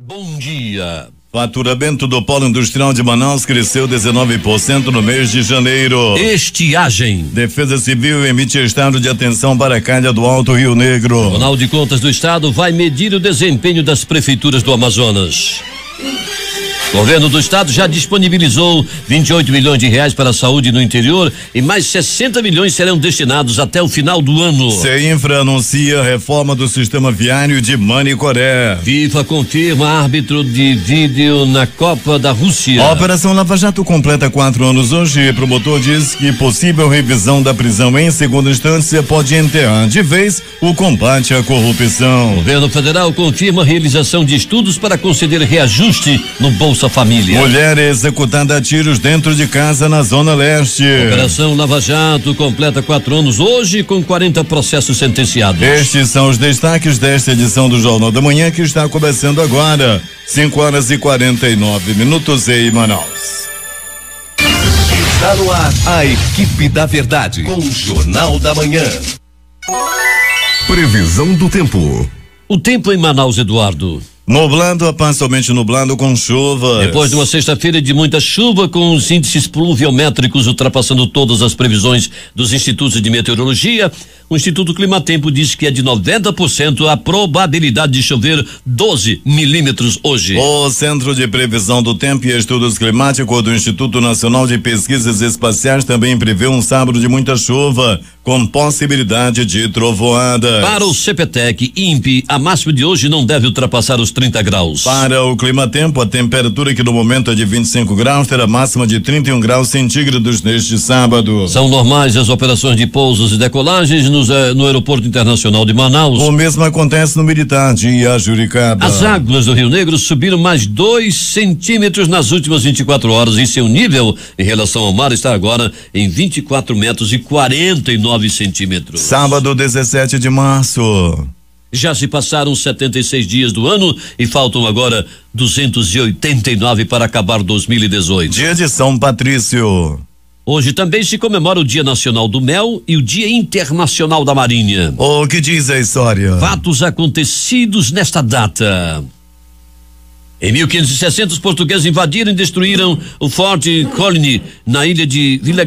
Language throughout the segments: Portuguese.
Bom dia. Faturamento do Polo Industrial de Manaus cresceu 19% no mês de janeiro. Estiagem. Defesa Civil emite estado de atenção para a calha do Alto Rio Negro. O Tribunal de Contas do Estado vai medir o desempenho das prefeituras do Amazonas governo do estado já disponibilizou 28 milhões de reais para a saúde no interior e mais 60 milhões serão destinados até o final do ano. Seinfra anuncia reforma do sistema viário de Manicoré. FIFA confirma árbitro de vídeo na Copa da Rússia. A Operação Lava Jato completa quatro anos hoje e promotor diz que possível revisão da prisão em segunda instância pode enterrar de vez o combate à corrupção. governo federal confirma a realização de estudos para conceder reajuste no bolsa sua família. Mulher executada a tiros dentro de casa na Zona Leste. Operação Lava Jato completa quatro anos hoje com 40 processos sentenciados. Estes são os destaques desta edição do Jornal da Manhã que está começando agora. 5 horas e 49 minutos em Manaus. Está no ar a equipe da verdade com o Jornal da Manhã. Previsão do tempo. O tempo em Manaus, Eduardo. Nublando, parcialmente nublando com chuva. Depois de uma sexta-feira de muita chuva, com os índices pluviométricos ultrapassando todas as previsões dos institutos de meteorologia, o Instituto Climatempo diz que é de 90% a probabilidade de chover 12 milímetros hoje. O Centro de Previsão do Tempo e Estudos Climáticos do Instituto Nacional de Pesquisas Espaciais também prevê um sábado de muita chuva com possibilidade de trovoada. Para o CPTEC INPE, a máxima de hoje não deve ultrapassar os 30 graus. Para o clima-tempo, a temperatura que no momento é de 25 graus terá máxima de 31 graus centígrados neste sábado. São normais as operações de pousos e decolagens nos, eh, no Aeroporto Internacional de Manaus. O mesmo acontece no Militar de Iajuricaba. As águas do Rio Negro subiram mais 2 centímetros nas últimas 24 horas e seu nível em relação ao mar está agora em 24 metros e 49 9 centímetros. Sábado, 17 de março. Já se passaram 76 dias do ano e faltam agora 289 para acabar 2018. Dia de São Patrício. Hoje também se comemora o Dia Nacional do Mel e o Dia Internacional da Marinha. O que diz a história? Fatos acontecidos nesta data. Em 1560, os portugueses invadiram e destruíram o Forte Colony na ilha de Vila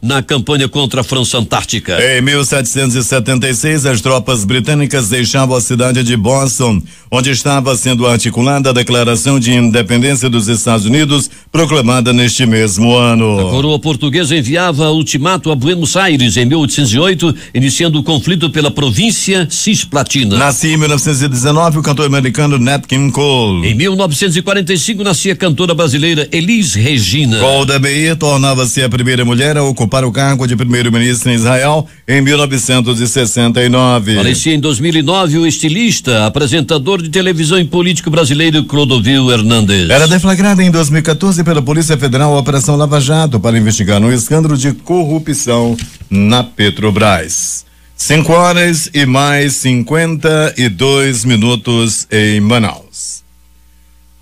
na campanha contra a França Antártica. Em 1776, as tropas britânicas deixavam a cidade de Boston, onde estava sendo articulada a Declaração de Independência dos Estados Unidos, proclamada neste mesmo ano. A coroa portuguesa enviava ultimato a Buenos Aires em 1808, iniciando o conflito pela província cisplatina. Nasci em 1919 o cantor americano Nat King Cole. Em 19 1945 nascia a cantora brasileira Elis Regina. Golda Meir tornava-se a primeira mulher a ocupar o cargo de primeiro-ministro em Israel em 1969. Falecia em 2009 o estilista, apresentador de televisão e político brasileiro Clodovil Hernandes. Era deflagrada em 2014 pela Polícia Federal a Operação Lava Jato para investigar um escândalo de corrupção na Petrobras. 5 horas e mais 52 minutos em Manaus.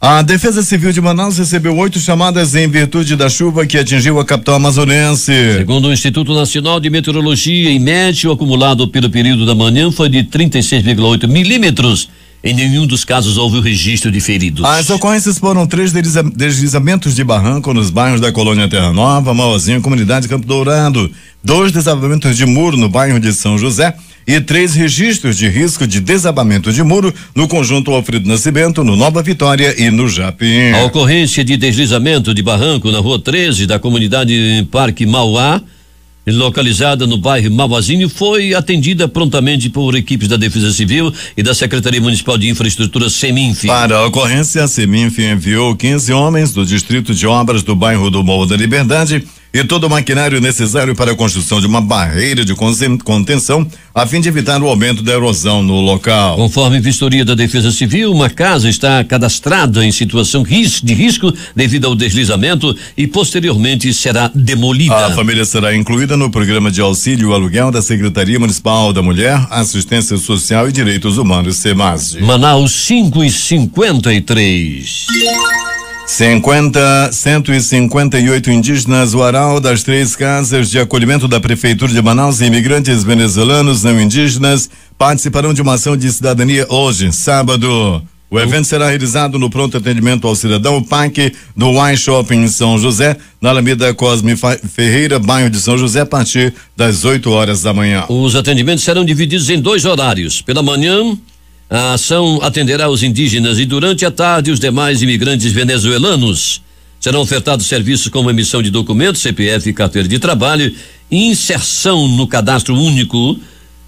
A Defesa Civil de Manaus recebeu oito chamadas em virtude da chuva que atingiu a capital amazonense. Segundo o Instituto Nacional de Meteorologia, em o acumulado pelo período da manhã foi de 36,8 milímetros. Em nenhum dos casos houve o registro de feridos. As ocorrências foram três deslizamentos de barranco nos bairros da Colônia Terra Nova, Mauazinho, Comunidade Campo Dourado, dois desabamentos de muro no bairro de São José e três registros de risco de desabamento de muro no conjunto Alfredo Nascimento, no Nova Vitória e no Japim. A ocorrência de deslizamento de barranco na rua 13 da comunidade Parque Mauá, localizada no bairro Mauazinho, foi atendida prontamente por equipes da Defesa Civil e da Secretaria Municipal de Infraestrutura Seminf. Para a ocorrência, a Seminf enviou 15 homens do Distrito de Obras do bairro do Morro da Liberdade e todo o maquinário necessário para a construção de uma barreira de contenção a fim de evitar o aumento da erosão no local. Conforme vistoria da Defesa Civil, uma casa está cadastrada em situação de risco devido ao deslizamento e posteriormente será demolida. A família será incluída no programa de auxílio aluguel da Secretaria Municipal da Mulher, Assistência Social e Direitos Humanos, SEMAS. Manaus 5 e 53. 50, 158 indígenas uarau das três casas de acolhimento da Prefeitura de Manaus e imigrantes venezuelanos não indígenas participarão de uma ação de cidadania hoje, sábado. O evento será realizado no Pronto Atendimento ao Cidadão, PAC, do Wine Shopping em São José, na Alameda Cosme Ferreira, bairro de São José, a partir das 8 horas da manhã. Os atendimentos serão divididos em dois horários. Pela manhã, a ação atenderá os indígenas e durante a tarde os demais imigrantes venezuelanos. Serão ofertados serviços como emissão de documentos, CPF carteira de trabalho, inserção no cadastro único,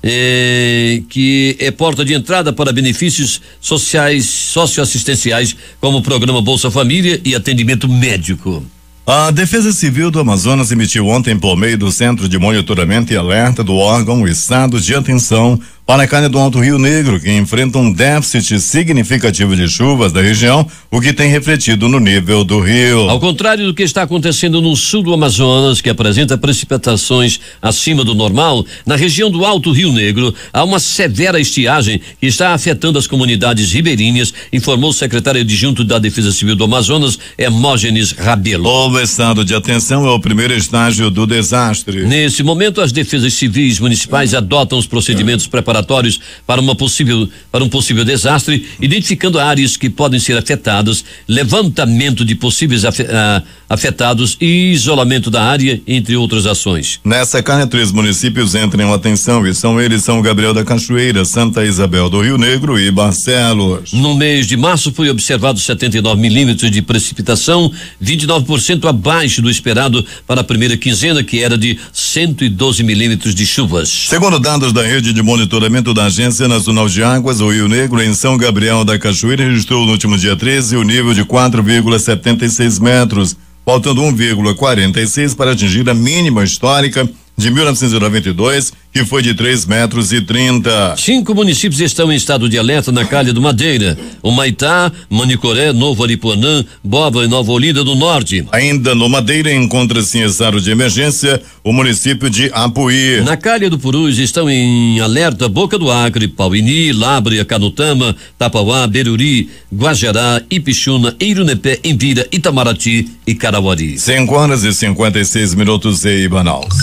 eh, que é porta de entrada para benefícios sociais, socioassistenciais, como o programa Bolsa Família e atendimento médico. A Defesa Civil do Amazonas emitiu ontem, por meio do Centro de Monitoramento e Alerta do órgão, estados estado de atenção para a do Alto Rio Negro, que enfrenta um déficit significativo de chuvas da região, o que tem refletido no nível do rio. Ao contrário do que está acontecendo no sul do Amazonas, que apresenta precipitações acima do normal, na região do Alto Rio Negro há uma severa estiagem que está afetando as comunidades ribeirinhas, informou o secretário adjunto da Defesa Civil do Amazonas, Hermógenes Rabelo. O estado de atenção é o primeiro estágio do desastre. Nesse momento, as defesas civis municipais adotam os procedimentos preparatórios. preparados laboratórios para, uma possível, para um possível desastre, identificando áreas que podem ser afetadas, levantamento de possíveis ah, afetados e isolamento da área, entre outras ações. Nessa carne, três municípios entram em atenção e são eles São Gabriel da Cachoeira, Santa Isabel do Rio Negro e Barcelos. No mês de março foi observado 79 milímetros de precipitação, 29% abaixo do esperado para a primeira quinzena, que era de 112 milímetros de chuvas. Segundo dados da rede de monitoramento monitoramento da Agência Nacional de Águas, o Rio Negro, em São Gabriel da Cachoeira, registrou no último dia 13 o nível de 4,76 metros, faltando 1,46 para atingir a mínima histórica de 1992 que foi de 3 metros e 30. Cinco municípios estão em estado de alerta na calha do Madeira: Humaitá, Manicoré, Novo Aripuanã, Bova e Nova Olinda do Norte. Ainda no Madeira encontra-se em estado de emergência o município de Apuí. Na calha do Purus estão em alerta Boca do Acre, Pauini, Lábria, Canutama, Tapauá, Beruri, Guajará, Ipixuna, Irunepé, Envira, Itamaraty e Carauari. 5 horas e 56 minutos e Manaus.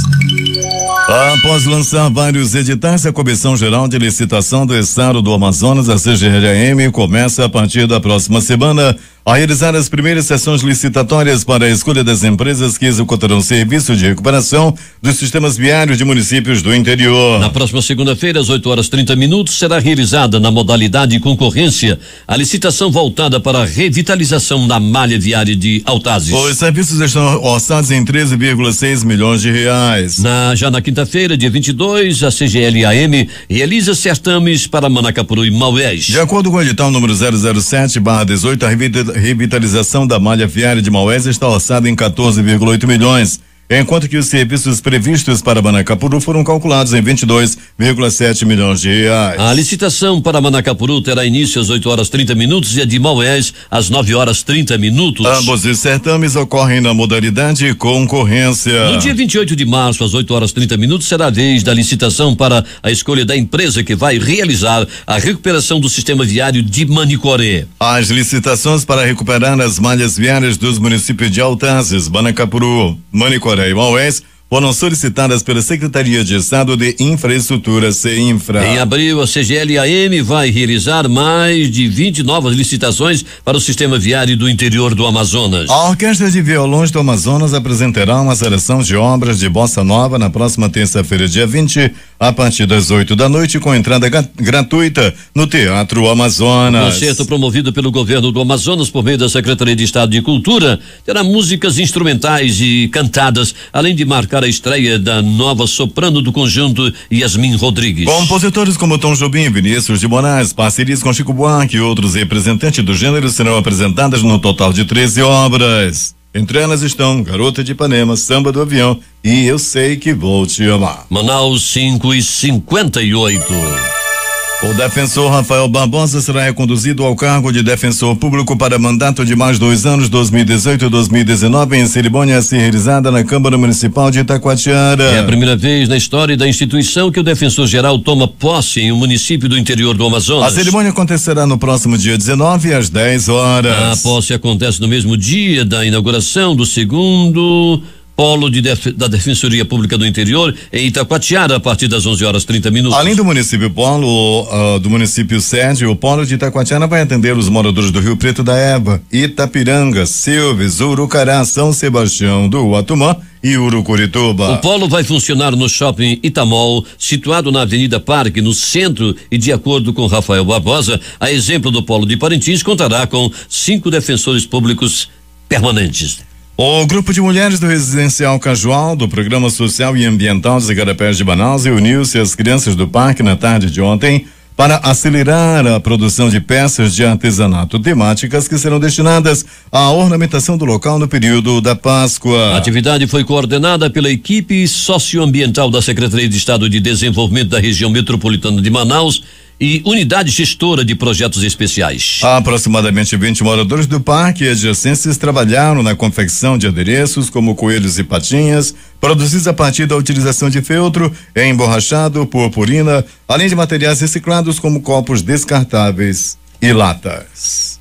Após lançar analisar vários editais, a Comissão Geral de Licitação do Estado do Amazonas, a CGLM, começa a partir da próxima semana a realizar as primeiras sessões licitatórias para a escolha das empresas que executarão serviço de recuperação dos sistemas viários de municípios do interior. Na próxima segunda-feira, às 8 horas 30 minutos, será realizada na modalidade concorrência a licitação voltada para a revitalização da malha viária de Altazes. Os serviços estão orçados em 13,6 milhões de reais. Na, já na quinta-feira, dia 22, a CGLAM realiza certames para Manacapuru e Maués. De acordo com o edital número 007/18, a revitalização revitalização da malha viária de Maués está orçada em 14,8 milhões enquanto que os serviços previstos para Manacapuru foram calculados em 22,7 milhões de reais. A licitação para Manacapuru terá início às 8 horas 30 minutos e a de Maués às 9 horas 30 minutos. Ambos os certames ocorrem na modalidade concorrência. No dia 28 de março, às 8 horas 30 minutos, será a vez da licitação para a escolha da empresa que vai realizar a recuperação do sistema viário de Manicoré. As licitações para recuperar as malhas viárias dos municípios de Altazes, Manacapuru, Manicoré. Montréal. Bon, foram solicitadas pela Secretaria de Estado de Infraestrutura, CINFRA. Em abril, a CGLAM vai realizar mais de 20 novas licitações para o sistema viário do interior do Amazonas. A Orquestra de Violões do Amazonas apresentará uma seleção de obras de bossa nova na próxima terça-feira, dia 20, a partir das 8 da noite, com entrada gratuita no Teatro Amazonas. O concerto promovido pelo governo do Amazonas por meio da Secretaria de Estado de Cultura terá músicas instrumentais e cantadas, além de marcar para a estreia da nova soprano do conjunto Yasmin Rodrigues. Compositores como Tom Jobim, Vinícius de Moraes, parcerias com Chico Buarque e outros representantes do gênero serão apresentadas no total de 13 obras. Entre elas estão Garota de Ipanema, Samba do Avião e Eu Sei Que Vou Te Amar. Manaus 5 e 58. O defensor Rafael Barbosa será reconduzido ao cargo de defensor público para mandato de mais dois anos, 2018 e 2019, em cerimônia a ser realizada na Câmara Municipal de Itacoatiara. É a primeira vez na história da instituição que o defensor-geral toma posse em um município do interior do Amazonas. A cerimônia acontecerá no próximo dia 19, às 10 horas. A posse acontece no mesmo dia da inauguração do segundo Polo de Def, da Defensoria Pública do Interior em Itacoatiara a partir das 11 horas 30 minutos. Além do município Polo, uh, do município sede, o Polo de Itacoatiara vai atender os moradores do Rio Preto da Eva, Itapiranga, Silves, Urucará, São Sebastião do Uatumã e Urucurituba. O polo vai funcionar no shopping Itamol, situado na Avenida Parque, no centro, e de acordo com Rafael Barbosa, a exemplo do polo de Parintins, contará com cinco defensores públicos permanentes. O grupo de mulheres do Residencial Cajual, do Programa Social e Ambiental de Igarapés de Manaus, reuniu-se às crianças do parque na tarde de ontem para acelerar a produção de peças de artesanato temáticas que serão destinadas à ornamentação do local no período da Páscoa. A atividade foi coordenada pela equipe socioambiental da Secretaria de Estado de Desenvolvimento da Região Metropolitana de Manaus e unidade gestora de projetos especiais. Aproximadamente 20 moradores do parque e adjacentes trabalharam na confecção de adereços como coelhos e patinhas, produzidos a partir da utilização de feltro, emborrachado, purpurina, além de materiais reciclados como copos descartáveis e latas.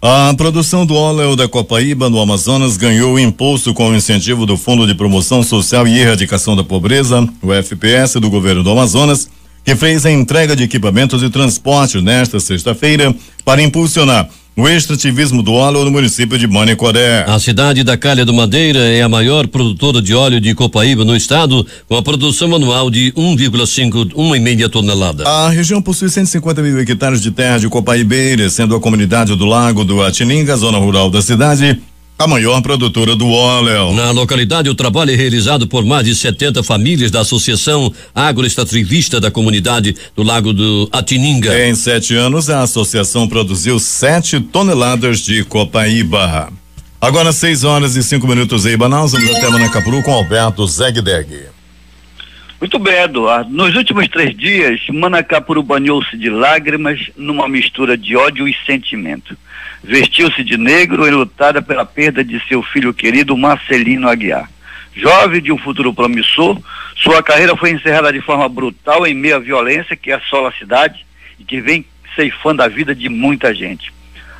A produção do óleo da Copaíba no Amazonas ganhou impulso com o incentivo do Fundo de Promoção Social e Erradicação da Pobreza, o FPS do governo do Amazonas que fez a entrega de equipamentos e transportes nesta sexta-feira para impulsionar o extrativismo do óleo no município de Manicoré. A cidade da Calha do Madeira é a maior produtora de óleo de Copaíba no estado, com a produção anual de 1,5 1,5 tonelada. A região possui 150 mil hectares de terra de Copaíbeira, sendo a comunidade do Lago do Atininga, zona rural da cidade, a maior produtora do óleo. Na localidade, o trabalho é realizado por mais de 70 famílias da Associação Agroestativista da Comunidade do Lago do Atininga. Em sete anos, a associação produziu sete toneladas de copaíba. Agora, seis horas e cinco minutos em Manaus, vamos até Manacapuru com Alberto Zegdeg. Muito bem, Eduardo. Nos últimos três dias, Manacapuru banhou-se de lágrimas numa mistura de ódio e sentimento Vestiu-se de negro e lutada pela perda de seu filho querido Marcelino Aguiar. Jovem de um futuro promissor, sua carreira foi encerrada de forma brutal em meio à violência que assola a cidade e que vem ceifando a vida de muita gente.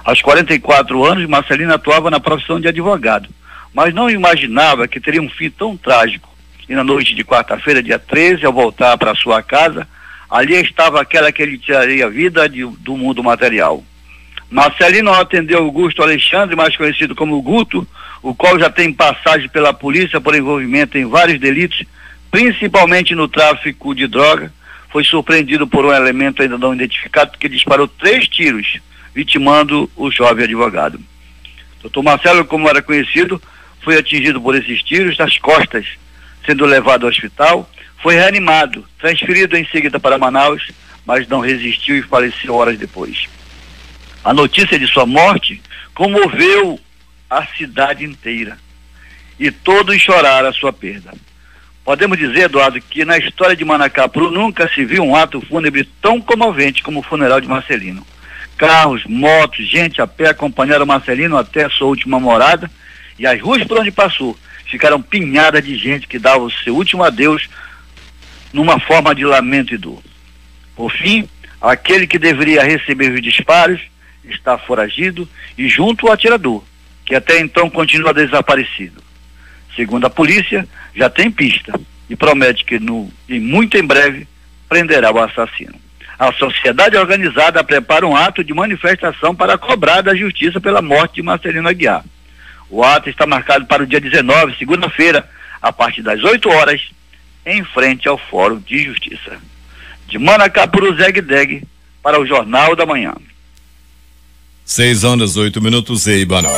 Aos 44 anos, Marcelino atuava na profissão de advogado, mas não imaginava que teria um fim tão trágico. E na noite de quarta-feira, dia 13, ao voltar para sua casa, ali estava aquela que lhe tiraria a vida de, do mundo material. Marcelino atendeu Augusto Alexandre, mais conhecido como Guto, o qual já tem passagem pela polícia por envolvimento em vários delitos, principalmente no tráfico de droga. Foi surpreendido por um elemento ainda não identificado que disparou três tiros, vitimando o jovem advogado. Doutor Marcelo, como era conhecido, foi atingido por esses tiros nas costas, sendo levado ao hospital. Foi reanimado, transferido em seguida para Manaus, mas não resistiu e faleceu horas depois. A notícia de sua morte comoveu a cidade inteira e todos choraram a sua perda. Podemos dizer, Eduardo, que na história de Manacapuru nunca se viu um ato fúnebre tão comovente como o funeral de Marcelino. Carros, motos, gente a pé acompanharam Marcelino até sua última morada e as ruas por onde passou ficaram pinhadas de gente que dava o seu último adeus numa forma de lamento e dor. Por fim, aquele que deveria receber os disparos está foragido e junto ao atirador, que até então continua desaparecido. Segundo a polícia, já tem pista e promete que no, e muito em breve prenderá o assassino. A sociedade organizada prepara um ato de manifestação para cobrar da justiça pela morte de Marcelino Aguiar. O ato está marcado para o dia 19, segunda-feira, a partir das 8 horas, em frente ao Fórum de Justiça. De Manacapuru Zeg para o Jornal da Manhã. 6 horas 8 minutos e Banal.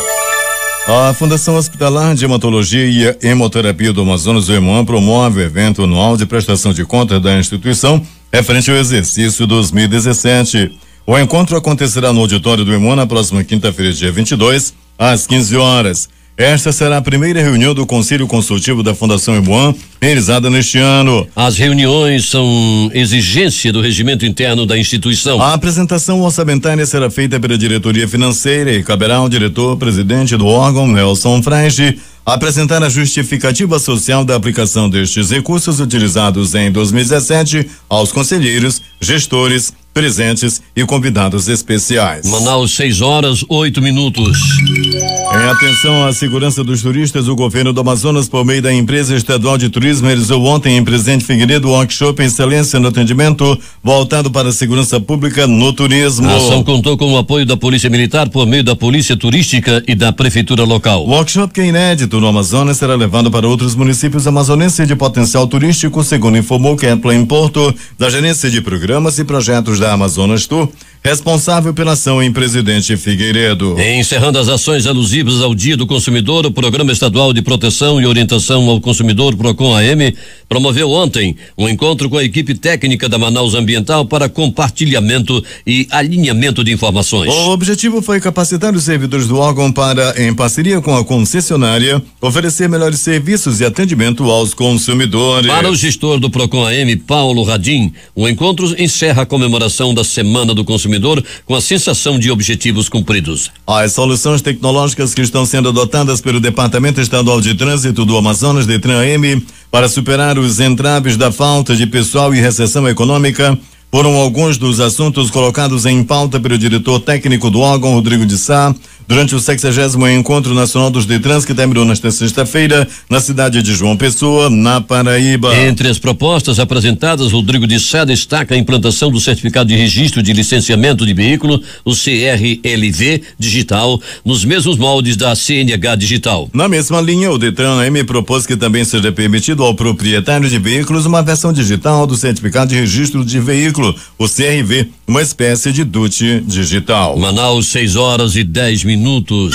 A Fundação Hospitalar de Hematologia e Hemoterapia do Amazonas, o IMAN, promove o evento anual de prestação de contas da instituição referente ao exercício 2017. O encontro acontecerá no auditório do IMAN na próxima quinta-feira, dia 22, às 15 horas. Esta será a primeira reunião do Conselho Consultivo da Fundação Ibuan, realizada neste ano. As reuniões são exigência do regimento interno da instituição. A apresentação orçamentária será feita pela diretoria financeira e caberá ao diretor-presidente do órgão, Nelson Frege, apresentar a justificativa social da aplicação destes recursos utilizados em 2017 aos conselheiros, gestores, presentes e convidados especiais. Manaus, 6 horas, 8 minutos. Em atenção à segurança dos turistas, o governo do Amazonas, por meio da empresa estadual de turismo, realizou ontem em Presidente Figueiredo um workshop Excelência no Atendimento, voltado para a segurança pública no turismo. A ação contou com o apoio da Polícia Militar por meio da Polícia Turística e da Prefeitura Local. O workshop que é inédito no Amazonas será levado para outros municípios amazonenses de potencial turístico, segundo informou Kepler Porto, da Gerência de Programas e Projetos da Amazonas Tour responsável pela ação em Presidente Figueiredo. Encerrando as ações alusivas ao Dia do Consumidor, o Programa Estadual de Proteção e Orientação ao Consumidor Procon AM promoveu ontem um encontro com a equipe técnica da Manaus Ambiental para compartilhamento e alinhamento de informações. O objetivo foi capacitar os servidores do órgão para, em parceria com a concessionária, oferecer melhores serviços e atendimento aos consumidores. Para o gestor do Procon AM, Paulo Radim, o encontro encerra a comemoração da Semana do Consumidor consumidor com a sensação de objetivos cumpridos. As soluções tecnológicas que estão sendo adotadas pelo Departamento Estadual de Trânsito do Amazonas, DETRAN-M, para superar os entraves da falta de pessoal e recessão econômica foram alguns dos assuntos colocados em pauta pelo diretor técnico do órgão, Rodrigo de Sá, durante o 60 Encontro Nacional dos Detrans, que terminou nesta sexta-feira, na cidade de João Pessoa, na Paraíba. Entre as propostas apresentadas, Rodrigo de Sá destaca a implantação do certificado de registro de licenciamento de veículo, o CRLV digital, nos mesmos moldes da CNH digital. Na mesma linha, o Detran M propôs que também seja permitido ao proprietário de veículos uma versão digital do certificado de registro de veículo, o CRV uma espécie de dute digital. Manaus, 6 horas e 10 minutos.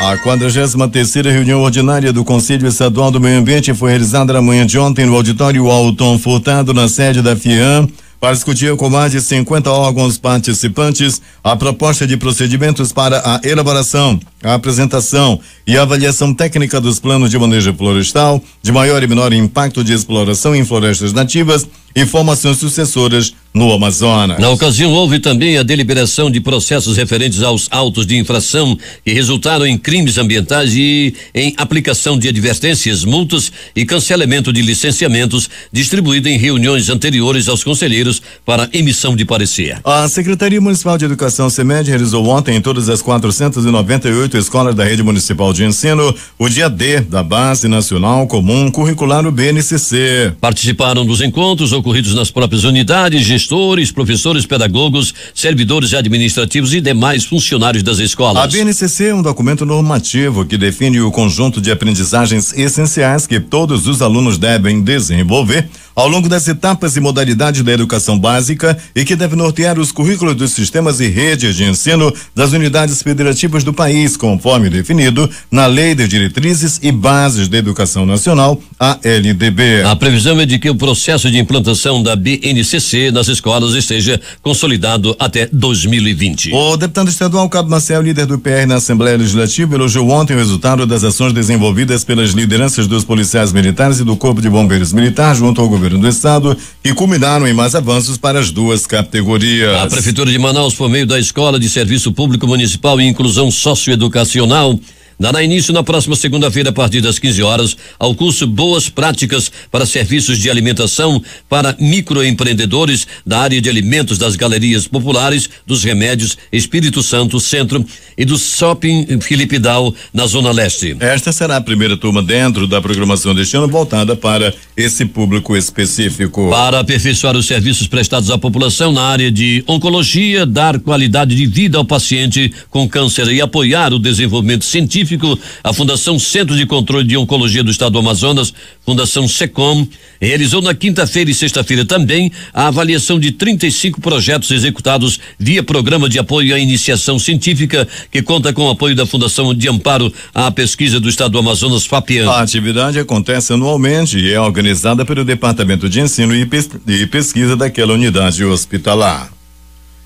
A 43 terceira reunião ordinária do Conselho Estadual do Meio Ambiente foi realizada na manhã de ontem no auditório Alton Furtado, na sede da FIAM para discutir com mais de 50 órgãos participantes a proposta de procedimentos para a elaboração, a apresentação e avaliação técnica dos planos de manejo florestal de maior e menor impacto de exploração em florestas nativas e formações sucessoras no Amazonas. Na ocasião, houve também a deliberação de processos referentes aos autos de infração que resultaram em crimes ambientais e em aplicação de advertências, multas e cancelamento de licenciamentos, distribuídos em reuniões anteriores aos conselheiros para emissão de parecer. A Secretaria Municipal de Educação CEMED realizou ontem em todas as 498 escolas da rede municipal de ensino o dia D da Base Nacional Comum Curricular BNCC. Participaram dos encontros ocorridos nas próprias unidades de gestores, professores, pedagogos, servidores administrativos e demais funcionários das escolas. A BNCC é um documento normativo que define o conjunto de aprendizagens essenciais que todos os alunos devem desenvolver ao longo das etapas e modalidades da educação básica e que deve nortear os currículos dos sistemas e redes de ensino das unidades federativas do país, conforme definido na Lei de Diretrizes e Bases da Educação Nacional, a LDB. A previsão é de que o processo de implantação da BNCC nas escolas esteja consolidado até 2020. O deputado estadual Cabo Marcel, líder do PR na Assembleia Legislativa, elogiou ontem o resultado das ações desenvolvidas pelas lideranças dos policiais militares e do Corpo de Bombeiros Militar junto ao governo governo do estado e culminaram em mais avanços para as duas categorias. A Prefeitura de Manaus, por meio da Escola de Serviço Público Municipal e Inclusão Socioeducacional, dará início na próxima segunda-feira, a partir das 15 horas, ao curso Boas Práticas para Serviços de Alimentação para Microempreendedores da área de alimentos das galerias populares, dos remédios Espírito Santo Centro e do Shopping Felipe Dal, na Zona Leste. Esta será a primeira turma dentro da programação deste ano voltada para esse público específico. Para aperfeiçoar os serviços prestados à população na área de oncologia, dar qualidade de vida ao paciente com câncer e apoiar o desenvolvimento científico Científico, a Fundação Centro de Controle de Oncologia do Estado do Amazonas, Fundação SECOM, realizou na quinta-feira e sexta-feira também a avaliação de 35 projetos executados via Programa de Apoio à Iniciação Científica, que conta com o apoio da Fundação de Amparo à Pesquisa do Estado do Amazonas, FAPIAN. A atividade acontece anualmente e é organizada pelo Departamento de Ensino e, e Pesquisa daquela unidade hospitalar.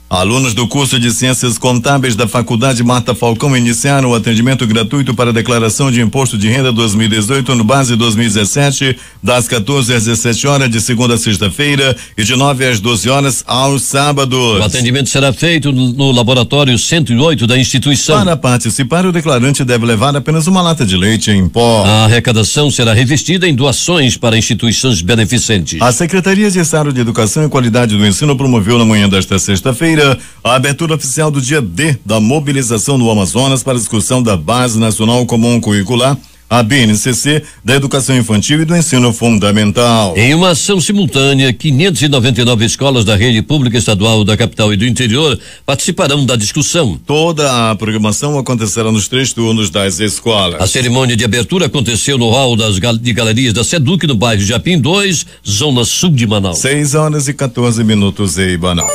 Alunos do curso de Ciências Contábeis da Faculdade Marta Falcão iniciaram o atendimento gratuito para declaração de imposto de renda 2018 no base 2017, das 14 às 17 horas de segunda a sexta-feira e de 9 às 12 horas aos sábados. O atendimento será feito no laboratório 108 da instituição. Para participar, o declarante deve levar apenas uma lata de leite em pó. A arrecadação será revestida em doações para instituições beneficentes. A Secretaria de Estado de Educação e Qualidade do Ensino promoveu na manhã desta sexta-feira a abertura oficial do dia D da mobilização no Amazonas para a discussão da Base Nacional Comum Curricular a BNCC da Educação Infantil e do Ensino Fundamental. Em uma ação simultânea, 599 escolas da rede pública estadual da capital e do interior participarão da discussão. Toda a programação acontecerá nos três turnos das escolas. A cerimônia de abertura aconteceu no hall das gal de galerias da Seduc no bairro Japim 2, zona sul de Manaus. 6 horas e 14 minutos em Manaus.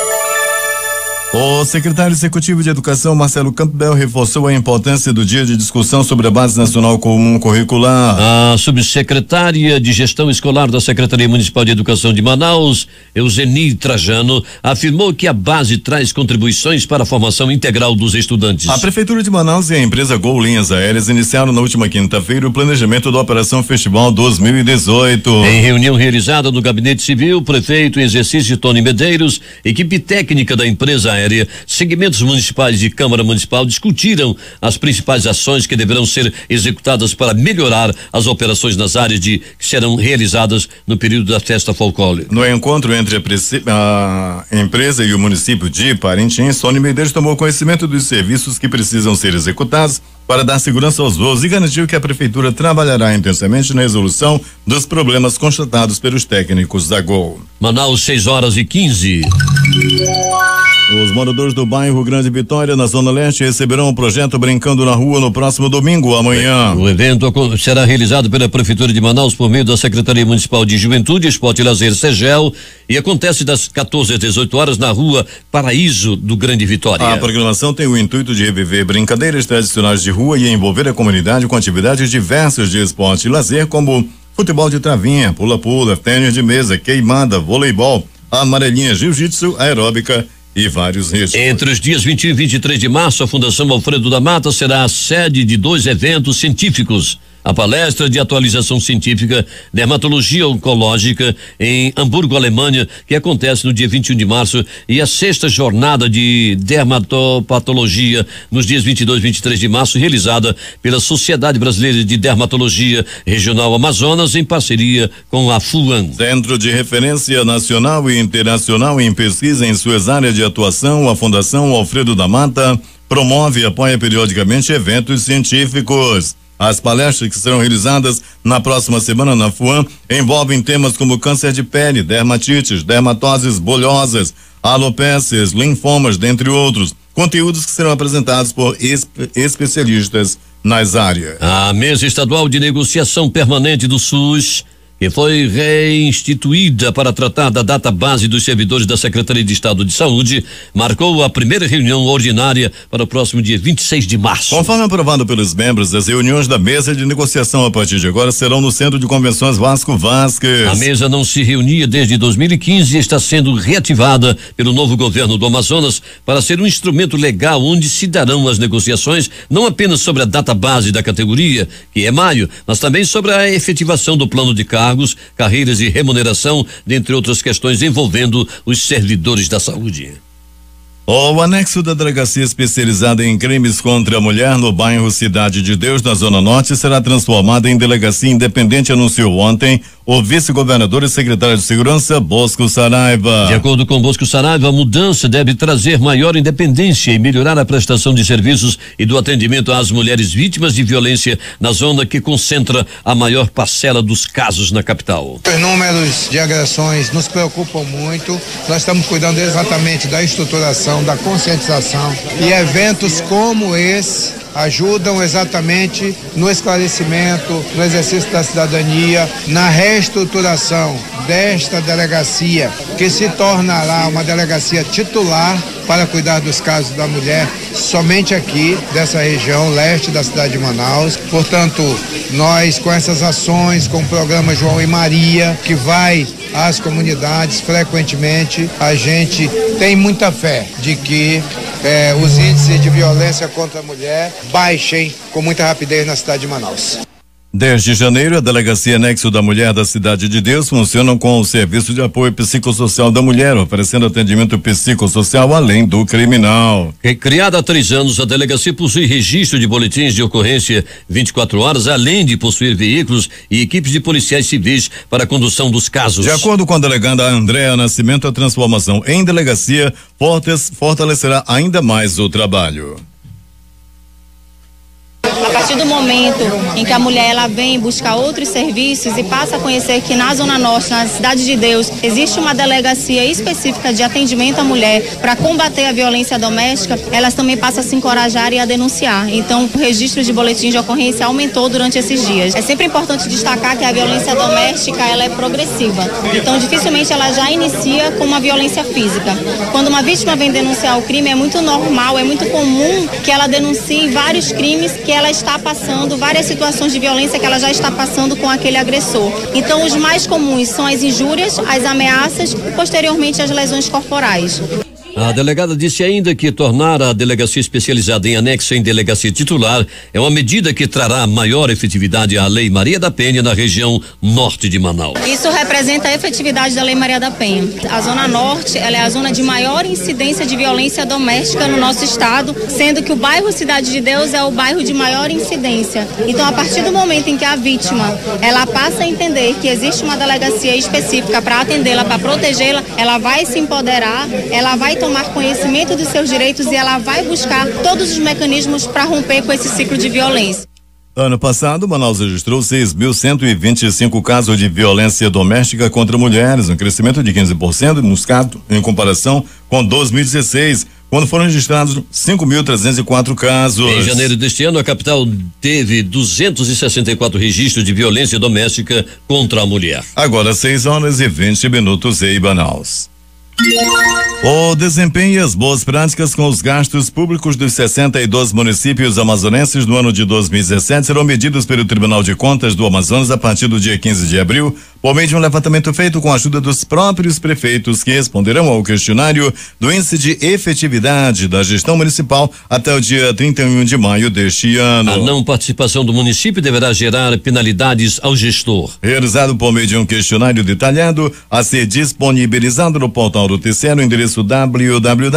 O secretário executivo de Educação, Marcelo Campbell, reforçou a importância do dia de discussão sobre a Base Nacional Comum Curricular. A subsecretária de Gestão Escolar da Secretaria Municipal de Educação de Manaus, Eugeni Trajano, afirmou que a base traz contribuições para a formação integral dos estudantes. A Prefeitura de Manaus e a empresa Gol Linhas Aéreas iniciaram na última quinta-feira o planejamento da Operação Festival 2018. Em reunião realizada no Gabinete Civil, prefeito em exercício Tony Medeiros, equipe técnica da empresa aérea aérea, segmentos municipais e Câmara Municipal discutiram as principais ações que deverão ser executadas para melhorar as operações nas áreas de que serão realizadas no período da festa folclórica. No encontro entre a, a, empresa e o município de Parintins, Sônia Medeiros tomou conhecimento dos serviços que precisam ser executados para dar segurança aos voos e garantiu que a prefeitura trabalhará intensamente na resolução dos problemas constatados pelos técnicos da Gol. Manaus, 6 horas e 15. Os moradores do bairro Grande Vitória, na Zona Leste, receberão o projeto Brincando na Rua no próximo domingo, amanhã. O evento será realizado pela Prefeitura de Manaus por meio da Secretaria Municipal de Juventude, Esporte e Lazer, SEGEL, e acontece das 14 às 18 horas na Rua Paraíso do Grande Vitória. A programação tem o intuito de reviver brincadeiras tradicionais de rua e envolver a comunidade com atividades diversas de esporte e lazer, como futebol de travinha, pula-pula, tênis de mesa, queimada, voleibol, amarelinha, jiu-jitsu, aeróbica e e vários riscos. Entre os dias 21 e 23 de março, a Fundação Alfredo da Mata será a sede de dois eventos científicos a palestra de atualização científica dermatologia oncológica em Hamburgo, Alemanha, que acontece no dia 21 de março, e a sexta jornada de dermatopatologia nos dias 22 e 23 de março, realizada pela Sociedade Brasileira de Dermatologia Regional Amazonas em parceria com a FUAN. Centro de referência nacional e internacional em pesquisa em suas áreas de atuação, a Fundação Alfredo da Mata promove e apoia periodicamente eventos científicos. As palestras que serão realizadas na próxima semana na FUAM envolvem temas como câncer de pele, dermatites, dermatoses bolhosas, alopécias, linfomas, dentre outros. Conteúdos que serão apresentados por especialistas nas áreas. A mesa estadual de negociação permanente do SUS e foi reinstituída para tratar da data base dos servidores da Secretaria de Estado de Saúde, marcou a primeira reunião ordinária para o próximo dia 26 de março. Conforme aprovado pelos membros, as reuniões da mesa de negociação a partir de agora serão no Centro de Convenções Vasco Vasques A mesa não se reunia desde 2015 e está sendo reativada pelo novo governo do Amazonas para ser um instrumento legal onde se darão as negociações não apenas sobre a data base da categoria, que é maio, mas também sobre a efetivação do plano de cargo carreiras e remuneração, dentre outras questões envolvendo os servidores da saúde. O anexo da delegacia especializada em crimes contra a mulher no bairro Cidade de Deus, na Zona Norte, será transformado em delegacia independente, anunciou ontem o vice-governador e secretário de Segurança, Bosco Saraiva. De acordo com Bosco Saraiva, a mudança deve trazer maior independência e melhorar a prestação de serviços e do atendimento às mulheres vítimas de violência na zona que concentra a maior parcela dos casos na capital. Os números de agressões nos preocupam muito. Nós estamos cuidando exatamente da estruturação da conscientização. E eventos como esse ajudam exatamente no esclarecimento, no exercício da cidadania, na reestruturação desta delegacia, que se tornará uma delegacia titular para cuidar dos casos da mulher somente aqui dessa região leste da cidade de Manaus. Portanto, nós com essas ações, com o programa João e Maria, que vai às comunidades frequentemente. A gente tem muita fé de que é, os índices de violência contra a mulher baixem com muita rapidez na cidade de Manaus. Desde janeiro, a Delegacia Anexo da Mulher da Cidade de Deus funciona com o Serviço de Apoio Psicossocial da Mulher, oferecendo atendimento psicossocial além do criminal. Criada há três anos, a delegacia possui registro de boletins de ocorrência 24 horas, além de possuir veículos e equipes de policiais civis para a condução dos casos. De acordo com a delegada Andréa Nascimento, a transformação em delegacia fortes, fortalecerá ainda mais o trabalho partir do momento em que a mulher ela vem buscar outros serviços e passa a conhecer que na Zona Norte, na Cidade de Deus, existe uma delegacia específica de atendimento à mulher para combater a violência doméstica, elas também passam a se encorajar e a denunciar. Então, o registro de boletim de ocorrência aumentou durante esses dias. É sempre importante destacar que a violência doméstica ela é progressiva. Então, dificilmente ela já inicia com uma violência física. Quando uma vítima vem denunciar o crime, é muito normal, é muito comum que ela denuncie vários crimes que elas está passando, várias situações de violência que ela já está passando com aquele agressor. Então, os mais comuns são as injúrias, as ameaças e, posteriormente, as lesões corporais. A delegada disse ainda que tornar a delegacia especializada em anexo em delegacia titular é uma medida que trará maior efetividade à Lei Maria da Penha na região norte de Manaus. Isso representa a efetividade da Lei Maria da Penha. A Zona Norte ela é a zona de maior incidência de violência doméstica no nosso estado, sendo que o bairro Cidade de Deus é o bairro de maior incidência. Então, a partir do momento em que a vítima ela passa a entender que existe uma delegacia específica para atendê-la, para protegê-la, ela vai se empoderar, ela vai tomar conhecimento dos seus direitos e ela vai buscar todos os mecanismos para romper com esse ciclo de violência. Ano passado, Manaus registrou 6.125 casos de violência doméstica contra mulheres, um crescimento de 15% nos casos em comparação com 2016, quando foram registrados 5.304 casos. Em janeiro deste ano, a capital teve 264 registros de violência doméstica contra a mulher. Agora, 6 horas e 20 minutos em Manaus. O desempenho e as boas práticas com os gastos públicos dos 62 municípios amazonenses no ano de 2017 serão medidos pelo Tribunal de Contas do Amazonas a partir do dia 15 de abril por meio de um levantamento feito com a ajuda dos próprios prefeitos que responderão ao questionário do índice de efetividade da gestão municipal até o dia 31 de maio deste ano. A não participação do município deverá gerar penalidades ao gestor. Realizado por meio de um questionário detalhado a ser disponibilizado no portal do TCE no endereço www.tce.m.gov.br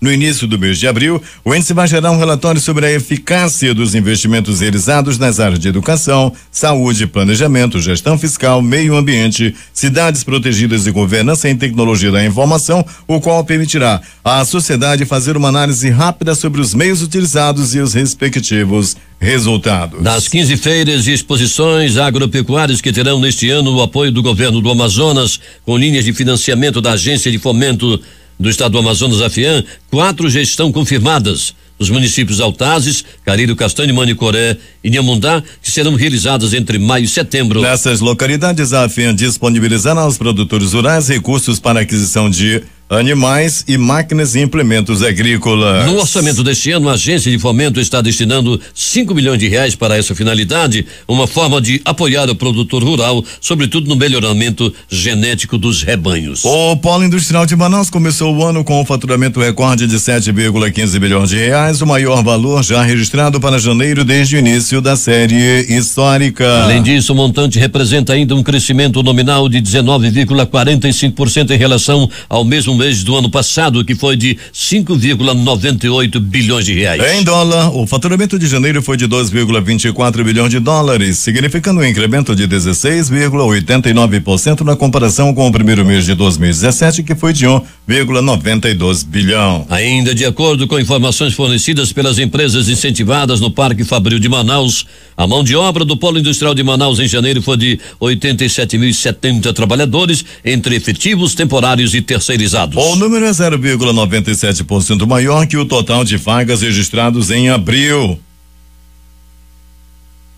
no início do mês de abril, o índice vai gerar um relatório sobre a eficácia dos investimentos realizados nas áreas de educação, saúde, planejamento, gestão fiscal, meio ambiente, cidades protegidas e governança em tecnologia da informação, o qual permitirá à sociedade fazer uma análise rápida sobre os meios utilizados e os respectivos resultados. Das 15 feiras e exposições agropecuárias que terão neste ano o apoio do governo do Amazonas, com linhas de financiamento da Agência de Fomento do Estado do Amazonas, AFIAN, quatro já estão confirmadas os municípios Altazes, Carilho, Castanho, Manicoré e Niamundá, que serão realizadas entre maio e setembro. Nessas localidades, a FEM disponibilizará aos produtores rurais recursos para aquisição de Animais e máquinas e implementos agrícolas. No orçamento deste ano, a agência de fomento está destinando 5 milhões de reais para essa finalidade, uma forma de apoiar o produtor rural, sobretudo no melhoramento genético dos rebanhos. O Polo Industrial de Manaus começou o ano com um faturamento recorde de 7,15 bilhões de reais, o maior valor já registrado para janeiro desde o início da série histórica. Além disso, o montante representa ainda um crescimento nominal de 19,45% em relação ao mesmo mês do ano passado, que foi de 5,98 bilhões de reais. Em dólar, o faturamento de janeiro foi de 2,24 bilhões de dólares, significando um incremento de 16,89% na comparação com o primeiro mês de 2017, que foi de 1,92 bilhão. Ainda de acordo com informações fornecidas pelas empresas incentivadas no Parque Fabril de Manaus, a mão de obra do Polo Industrial de Manaus em janeiro foi de 87.070 trabalhadores, entre efetivos, temporários e terceirizados registrados. O número é 0,97% maior que o total de vagas registrados em abril.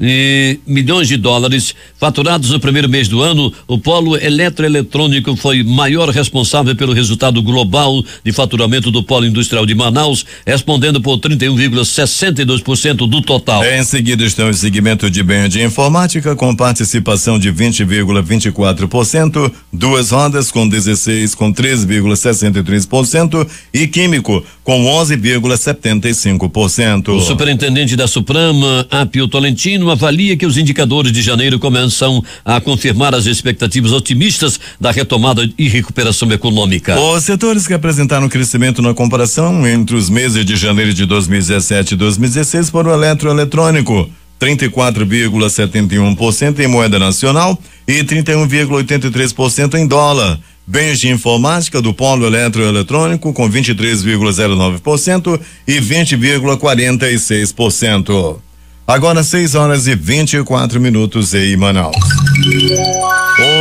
e milhões de dólares faturados no primeiro mês do ano, o polo eletroeletrônico foi maior responsável pelo resultado global de faturamento do polo industrial de Manaus, respondendo por 31,62% do total. Em seguida estão o segmento de bem de informática com participação de 20,24%, duas rodas com 16 com 3,63% e químico com 11,75%. O superintendente da Suprema, Apio Tolentino, avalia que os indicadores de janeiro começam a confirmar as expectativas otimistas da retomada e recuperação econômica. Os setores que apresentaram crescimento na comparação entre os meses de janeiro de 2017 e 2016 foram o eletroeletrônico, 34,71% em moeda nacional e 31,83% em dólar bens de informática do polo eletroeletrônico com 23,09% e 20,46%. Agora 6 horas e 24 minutos em Manaus.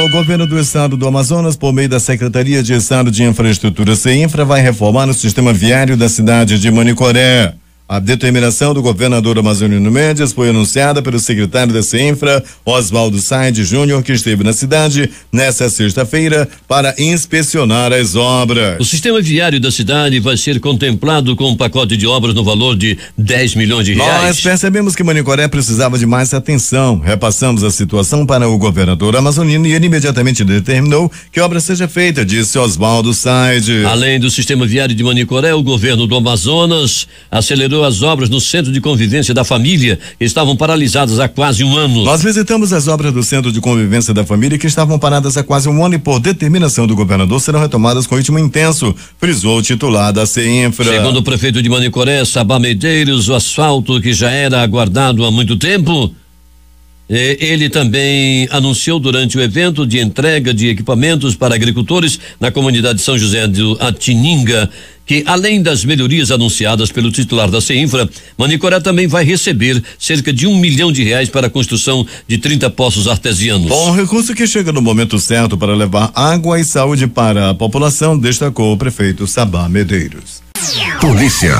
O governo do estado do Amazonas, por meio da Secretaria de Estado de Infraestrutura CINFRA, vai reformar o sistema viário da cidade de Manicoré. A determinação do governador amazonino Mendes foi anunciada pelo secretário da CENFRA, Oswaldo Said Júnior, que esteve na cidade nesta sexta-feira para inspecionar as obras. O sistema viário da cidade vai ser contemplado com um pacote de obras no valor de 10 milhões de reais. Nós percebemos que Manicoré precisava de mais atenção. Repassamos a situação para o governador amazonino e ele imediatamente determinou que a obra seja feita, disse Oswaldo Said. Além do sistema viário de Manicoré, o governo do Amazonas acelerou as obras no Centro de Convivência da Família, que estavam paralisadas há quase um ano. Nós visitamos as obras do Centro de Convivência da Família, que estavam paradas há quase um ano e, por determinação do governador, serão retomadas com ritmo intenso, frisou o titular da Cinfra. Segundo o prefeito de Manicoré, Sabá Medeiros, o asfalto que já era aguardado há muito tempo ele também anunciou durante o evento de entrega de equipamentos para agricultores na comunidade São José do Atininga que, além das melhorias anunciadas pelo titular da CEINFRA, Manicoré também vai receber cerca de um milhão de reais para a construção de 30 poços artesianos. Bom, recurso que chega no momento certo para levar água e saúde para a população, destacou o prefeito Sabá Medeiros. Polícia.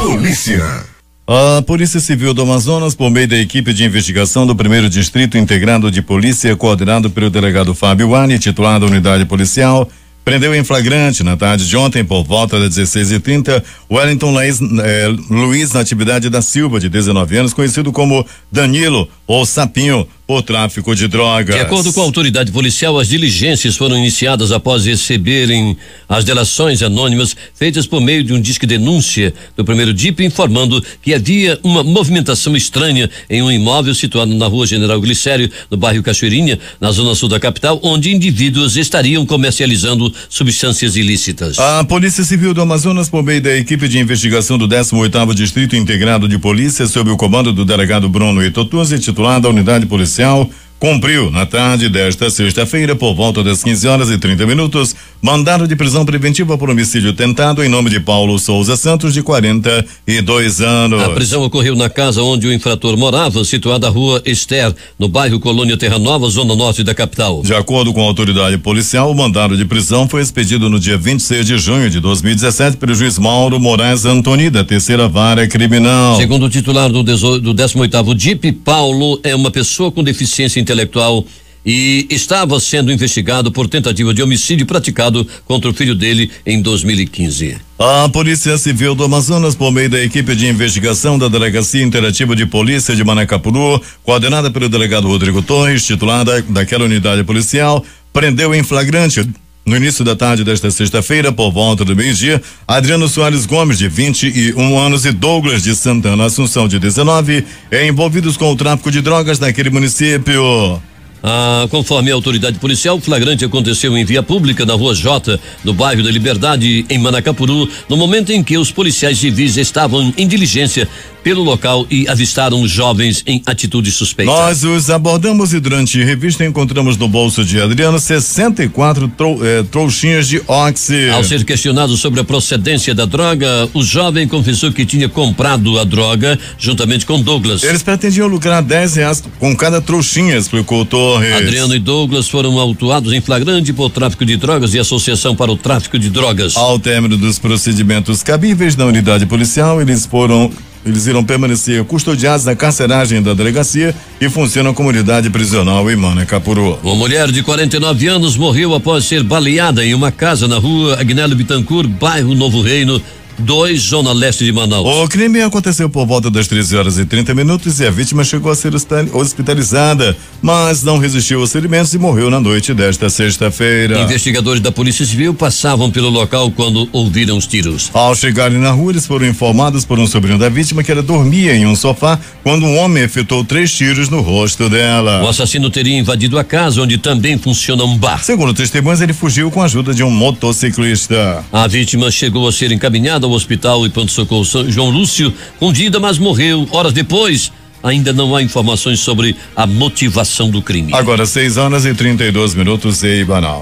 Polícia. A Polícia Civil do Amazonas, por meio da equipe de investigação do primeiro Distrito Integrado de Polícia, coordenado pelo delegado Fábio Ani, titular da unidade policial, prendeu em flagrante na tarde de ontem, por volta das 16h30, Wellington eh, Luiz Natividade da Silva, de 19 anos, conhecido como Danilo, ou Sapinho por tráfico de drogas. De acordo com a autoridade policial, as diligências foram iniciadas após receberem as delações anônimas feitas por meio de um disque denúncia do primeiro DIP informando que havia uma movimentação estranha em um imóvel situado na rua General Glicério, no bairro Cachoeirinha, na zona sul da capital, onde indivíduos estariam comercializando substâncias ilícitas. A Polícia Civil do Amazonas, por meio da equipe de investigação do 18º Distrito Integrado de Polícia, sob o comando do delegado Bruno Etotuzzi, titular da Unidade Policial cumpriu, na tarde desta sexta-feira, por volta das 15 horas e 30 minutos, mandado de prisão preventiva por homicídio tentado em nome de Paulo Souza Santos, de 42 anos. A prisão ocorreu na casa onde o infrator morava, situada na rua Ester, no bairro Colônia Terra Nova, zona norte da capital. De acordo com a autoridade policial, o mandado de prisão foi expedido no dia 26 de junho de 2017 pelo juiz Mauro Moraes Antoni, da terceira vara criminal. Segundo o titular do 18 do 18 DIP, Paulo é uma pessoa com deficiência intelectual intelectual e estava sendo investigado por tentativa de homicídio praticado contra o filho dele em 2015. A Polícia Civil do Amazonas, por meio da equipe de investigação da Delegacia Interativa de Polícia de Manacapuru, coordenada pelo delegado Rodrigo Torres, titular daquela unidade policial, prendeu em flagrante no início da tarde desta sexta-feira, por volta do meio-dia, Adriano Soares Gomes, de 21 anos, e Douglas de Santana Assunção, de 19, é envolvidos com o tráfico de drogas naquele município. Ah, conforme a autoridade policial, o flagrante aconteceu em via pública na rua J, no bairro da Liberdade, em Manacapuru, no momento em que os policiais civis estavam em diligência pelo local e avistaram os jovens em atitude suspeita. Nós os abordamos e durante a revista encontramos no bolso de Adriano 64 trou, eh, trouxinhas de oxi. Ao ser questionado sobre a procedência da droga, o jovem confessou que tinha comprado a droga juntamente com Douglas. Eles pretendiam lucrar 10 reais com cada trouxinha, explicou Torres. Adriano e Douglas foram autuados em flagrante por tráfico de drogas e associação para o tráfico de drogas. Ao término dos procedimentos cabíveis na unidade policial, eles foram eles irão permanecer custodiados na carceragem da delegacia e funciona a comunidade prisional em Manacapuru. Uma mulher de 49 anos morreu após ser baleada em uma casa na rua Agnello Bitancur, bairro Novo Reino, 2, Zona Leste de Manaus. O crime aconteceu por volta das 13 horas e 30 minutos e a vítima chegou a ser hospitalizada, mas não resistiu aos ferimentos e morreu na noite desta sexta-feira. Investigadores da Polícia Civil passavam pelo local quando ouviram os tiros. Ao chegarem na rua, eles foram informados por um sobrinho da vítima que ela dormia em um sofá quando um homem efetuou três tiros no rosto dela. O assassino teria invadido a casa, onde também funciona um bar. Segundo testemunhas, ele fugiu com a ajuda de um motociclista. A vítima chegou a ser encaminhada levado ao hospital e pronto-socorro João Lúcio com vida mas morreu. Horas depois, Ainda não há informações sobre a motivação do crime. Agora, 6 horas e 32 minutos e banal.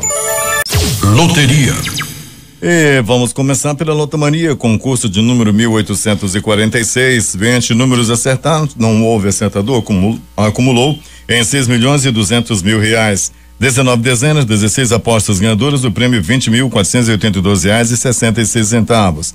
Loteria. E vamos começar pela Lotomania, concurso de número 1846. Vente números acertados, não houve acertador, acumulou em 6 milhões e 200 mil reais. 19 dezenas, 16 apostas ganhadoras do prêmio 20.482 reais e 66 centavos.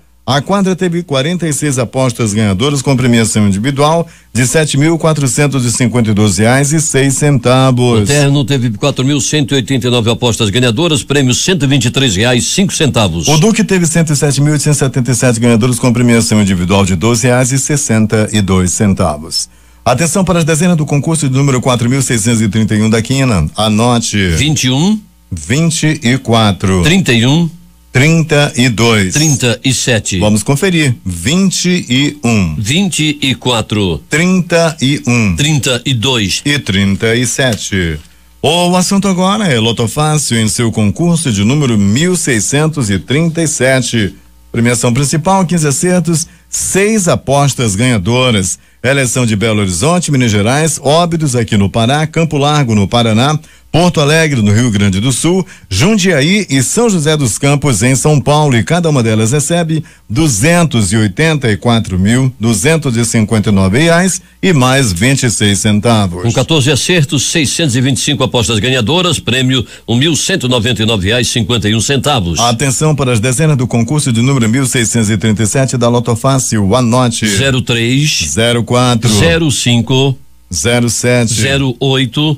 A quadra teve 46 apostas ganhadoras com premiação individual de R$ 7.452,06. reais e seis centavos. O terno teve 4.189 apostas ganhadoras, prêmio R$ 123,05. reais cinco centavos. O Duque teve 107.877 ganhadores com premiação individual de R$ reais e centavos. Atenção para as dezenas do concurso de número 4.631 da Quina. Anote. 21. 24. 31. 32. 37. Vamos conferir. 21. 24. 31. 32. E 37. O assunto agora é Lotofácil em seu concurso de número 1637. Premiação principal: 15 acertos, 6 apostas ganhadoras. Elas de Belo Horizonte, Minas Gerais, Óbidos aqui no Pará, Campo Largo no Paraná, Porto Alegre, no Rio Grande do Sul, Jundiaí e São José dos Campos, em São Paulo, e cada uma delas recebe duzentos e oitenta e quatro mil duzentos e cinquenta e nove reais e mais vinte e seis centavos. Com 14 acertos, 625 apostas ganhadoras, prêmio um mil cento noventa e nove reais cinquenta e um centavos. Atenção para as dezenas do concurso de número mil seiscentos e trinta e sete da Loto Fácil, anote. Zero três. Zero quatro. Zero cinco. Zero sete. Zero oito.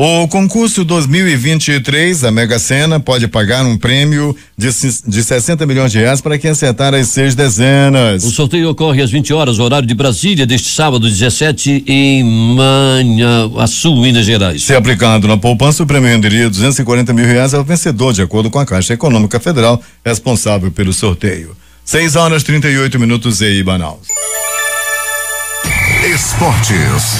O concurso 2023 da Mega Sena pode pagar um prêmio de, de 60 milhões de reais para quem acertar as seis dezenas. O sorteio ocorre às 20 horas, horário de Brasília, deste sábado 17, em Manha, a Sul, Minas Gerais. Se aplicado na poupança, o prêmio renderia 240 mil reais ao vencedor, de acordo com a Caixa Econômica Federal, responsável pelo sorteio. 6 horas 38 minutos e Manaus. Esportes.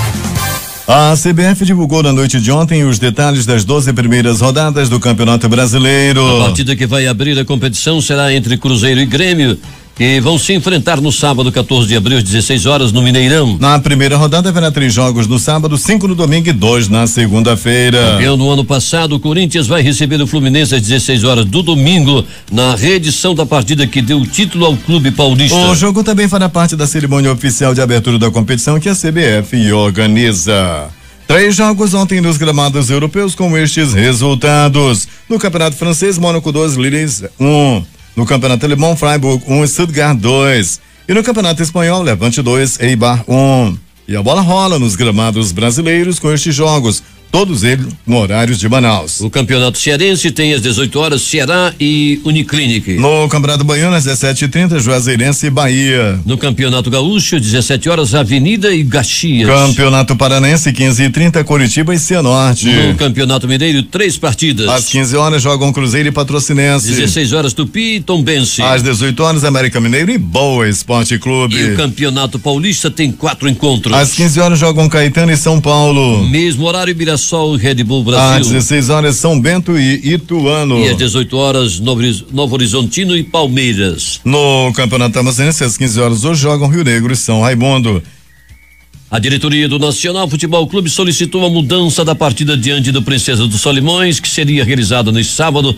A CBF divulgou na noite de ontem os detalhes das 12 primeiras rodadas do Campeonato Brasileiro. A partida que vai abrir a competição será entre Cruzeiro e Grêmio que vão se enfrentar no sábado, 14 de abril, às 16 horas, no Mineirão. Na primeira rodada haverá três jogos no sábado, cinco no domingo e dois na segunda-feira. Campeão no ano passado, o Corinthians vai receber o Fluminense às 16 horas do domingo, na reedição da partida que deu título ao Clube Paulista. O jogo também fará parte da cerimônia oficial de abertura da competição que a CBF organiza. Três jogos ontem nos gramados europeus com estes resultados. No Campeonato Francês, Mônaco 2, Lille 1. Um. No Campeonato Alemão, Freiburg 1, Stuttgart 2. E no Campeonato Espanhol, Levante 2, Eibar 1. E a bola rola nos gramados brasileiros com estes jogos todos eles com horários de Manaus. O Campeonato Cearense tem às 18 horas Ceará e Uniclinic. No Campeonato Baiano, às 17h30, Juazeirense e Bahia. No Campeonato Gaúcho, 17 horas Avenida e Caxias. Campeonato Paranense, 15h30, Curitiba e Cianorte. No Campeonato Mineiro, três partidas. Às 15 horas jogam Cruzeiro e Patrocinense. 16 horas Tupi e Tombense. Às 18 horas América Mineiro e Boa Esporte Clube. E o Campeonato Paulista tem quatro encontros. Às 15 horas jogam Caetano e São Paulo. Mesmo horário Mirassol só o Red Bull Brasil. Às 16 horas, São Bento e Ituano. E às 18 horas, Novo Horizontino e Palmeiras. No Campeonato Amazonense, às 15 horas, hoje jogam Rio Negro e São Raimundo. A diretoria do Nacional Futebol Clube solicitou a mudança da partida diante do Princesa dos Solimões, que seria realizada neste sábado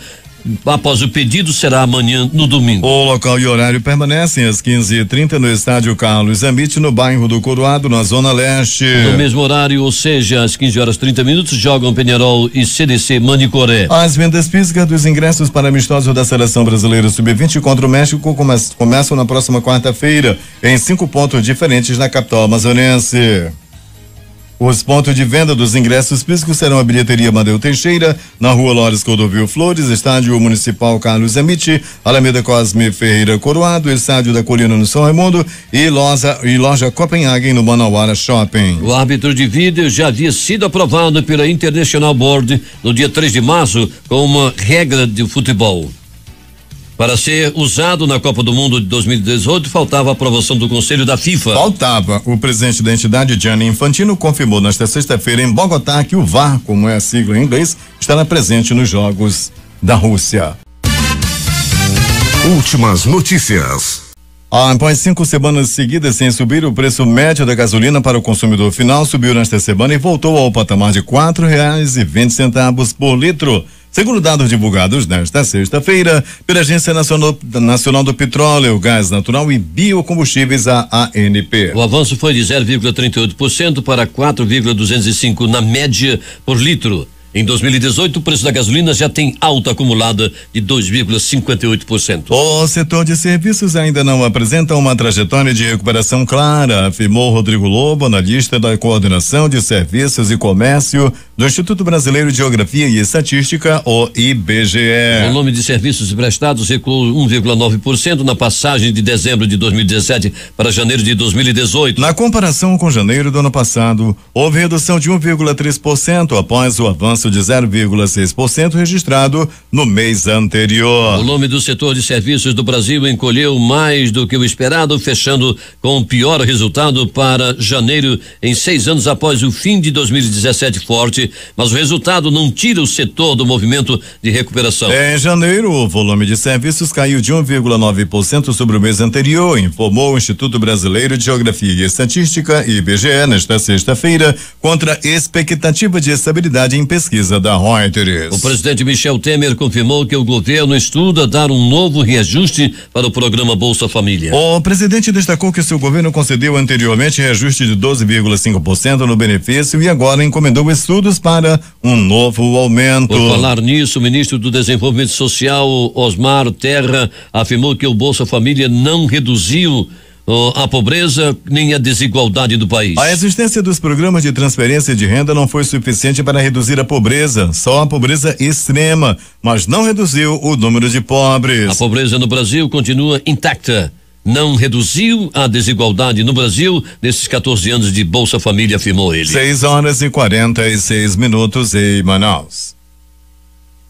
após o pedido, será amanhã no domingo. O local e horário permanecem às 15h30 no estádio Carlos Amite, no bairro do Coroado, na Zona Leste. No mesmo horário, ou seja, às 15 horas 30 minutos, jogam Penharol e CDC Manicoré. As vendas físicas dos ingressos para amistosos da Seleção Brasileira Sub-20 contra o México começam na próxima quarta-feira, em cinco pontos diferentes na capital amazonense. Os pontos de venda dos ingressos físicos serão a bilheteria Madeu Teixeira, na rua Lores Codovil Flores, Estádio Municipal Carlos Emite, Alameda Cosme Ferreira Coroado, Estádio da Colina no São Raimundo e loja, e loja Copenhagen no Manauara Shopping. O árbitro de vídeo já havia sido aprovado pela International Board no dia 3 de março com uma regra de futebol. Para ser usado na Copa do Mundo de 2018, faltava a aprovação do Conselho da FIFA. Faltava. O presidente da entidade, Gianni Infantino, confirmou nesta sexta-feira em Bogotá que o VAR, como é a sigla em inglês, estará presente nos Jogos da Rússia. Últimas notícias. Ah, após cinco semanas seguidas sem subir, o preço médio da gasolina para o consumidor final subiu nesta semana e voltou ao patamar de quatro reais e vinte centavos por litro. Segundo dados divulgados nesta sexta-feira pela Agência Nacional, do Petróleo, Gás Natural e Biocombustíveis, a ANP. O avanço foi de 0,38% para 4,205 na média por litro. Em 2018, o preço da gasolina já tem alta acumulada de 2,58%. O setor de serviços ainda não apresenta uma trajetória de recuperação clara, afirmou Rodrigo Lobo, analista da Coordenação de Serviços e Comércio do Instituto Brasileiro de Geografia e Estatística, o IBGE. O volume de serviços prestados recuou 1,9% na passagem de dezembro de 2017 para janeiro de 2018. Na comparação com janeiro do ano passado, houve redução de 1,3% após o avanço de 0,6% registrado no mês anterior. O volume do setor de serviços do Brasil encolheu mais do que o esperado, fechando com o pior resultado para janeiro em seis anos após o fim de 2017 forte mas o resultado não tira o setor do movimento de recuperação. Em janeiro, o volume de serviços caiu de 1,9% sobre o mês anterior, informou o Instituto Brasileiro de Geografia e Estatística, IBGE, nesta sexta-feira, contra expectativa de estabilidade em pesquisa da Reuters. O presidente Michel Temer confirmou que o governo estuda dar um novo reajuste para o programa Bolsa Família. O presidente destacou que seu governo concedeu anteriormente reajuste de 12,5% no benefício e agora encomendou estudos para um novo aumento. Por falar nisso, o ministro do Desenvolvimento Social, Osmar Terra, afirmou que o Bolsa Família não reduziu a pobreza nem a desigualdade do país. A existência dos programas de transferência de renda não foi suficiente para reduzir a pobreza, só a pobreza extrema, mas não reduziu o número de pobres. A pobreza no Brasil continua intacta não reduziu a desigualdade no Brasil nesses 14 anos de Bolsa Família, afirmou ele. 6 horas e 46 minutos em Manaus.